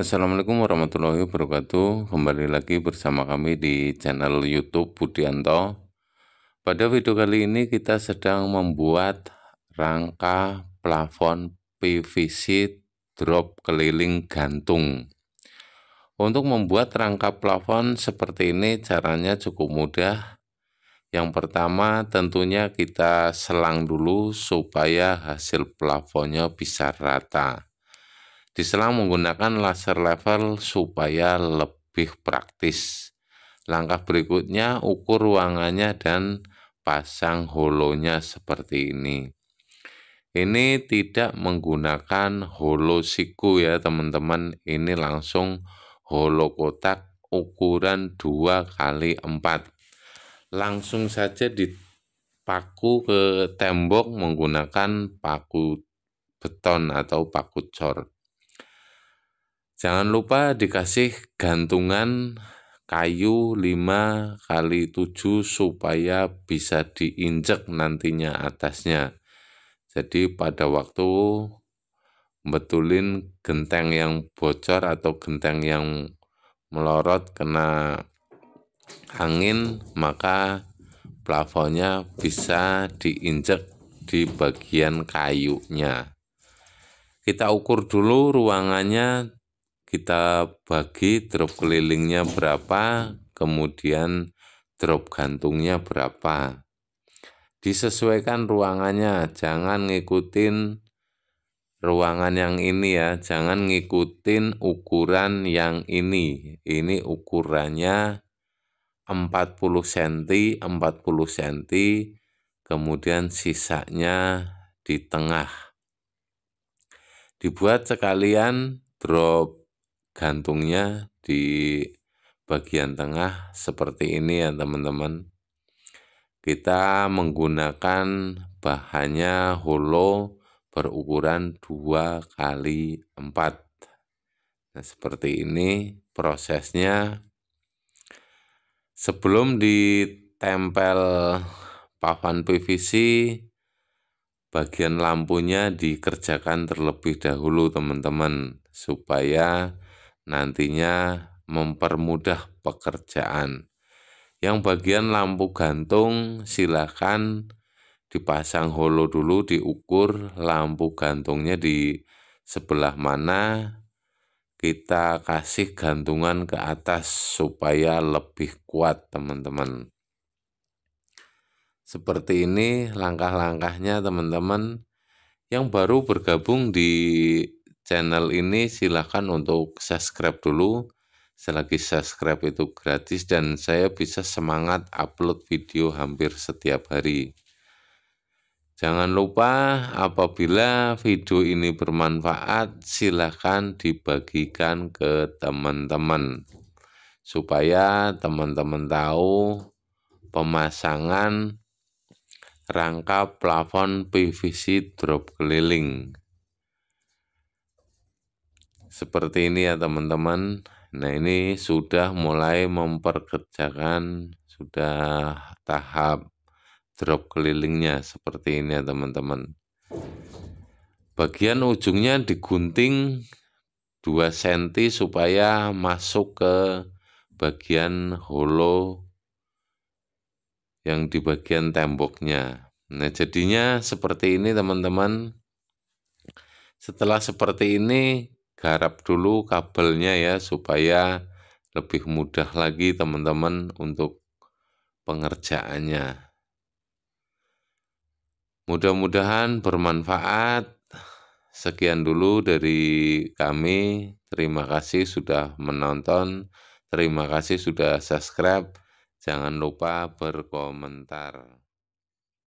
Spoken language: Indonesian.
Assalamualaikum warahmatullahi wabarakatuh Kembali lagi bersama kami di channel youtube Budianto Pada video kali ini kita sedang membuat rangka plafon PVC drop keliling gantung Untuk membuat rangka plafon seperti ini caranya cukup mudah Yang pertama tentunya kita selang dulu supaya hasil plafonnya bisa rata diselang menggunakan laser level supaya lebih praktis. Langkah berikutnya ukur ruangannya dan pasang holonya seperti ini. Ini tidak menggunakan holo siku ya teman-teman. Ini langsung holo kotak ukuran 2 kali 4 langsung saja dipaku ke tembok menggunakan paku beton atau paku cor. Jangan lupa dikasih gantungan kayu 5 kali 7 supaya bisa diinjek nantinya atasnya. Jadi pada waktu betulin genteng yang bocor atau genteng yang melorot kena angin maka plafonnya bisa diinjek di bagian kayunya. Kita ukur dulu ruangannya kita bagi drop kelilingnya berapa, kemudian drop gantungnya berapa. Disesuaikan ruangannya, jangan ngikutin ruangan yang ini ya, jangan ngikutin ukuran yang ini. Ini ukurannya 40 cm, 40 cm, kemudian sisanya di tengah. Dibuat sekalian drop gantungnya di bagian tengah seperti ini ya teman-teman. Kita menggunakan bahannya holo berukuran 2 kali 4. Nah, seperti ini prosesnya. Sebelum ditempel papan PVC, bagian lampunya dikerjakan terlebih dahulu teman-teman supaya nantinya mempermudah pekerjaan. Yang bagian lampu gantung silakan dipasang holo dulu, diukur lampu gantungnya di sebelah mana, kita kasih gantungan ke atas supaya lebih kuat teman-teman. Seperti ini langkah-langkahnya teman-teman yang baru bergabung di channel ini silahkan untuk subscribe dulu. Selagi subscribe itu gratis dan saya bisa semangat upload video hampir setiap hari. Jangan lupa apabila video ini bermanfaat silahkan dibagikan ke teman-teman supaya teman-teman tahu pemasangan rangka plafon PVC drop keliling seperti ini ya teman-teman. Nah ini sudah mulai memperkerjakan, sudah tahap drop kelilingnya seperti ini ya teman-teman. Bagian ujungnya digunting 2 cm supaya masuk ke bagian hollow yang di bagian temboknya. Nah jadinya seperti ini teman-teman. Setelah seperti ini garap dulu kabelnya ya supaya lebih mudah lagi teman-teman untuk pengerjaannya. Mudah-mudahan bermanfaat. Sekian dulu dari kami. Terima kasih sudah menonton. Terima kasih sudah subscribe. Jangan lupa berkomentar.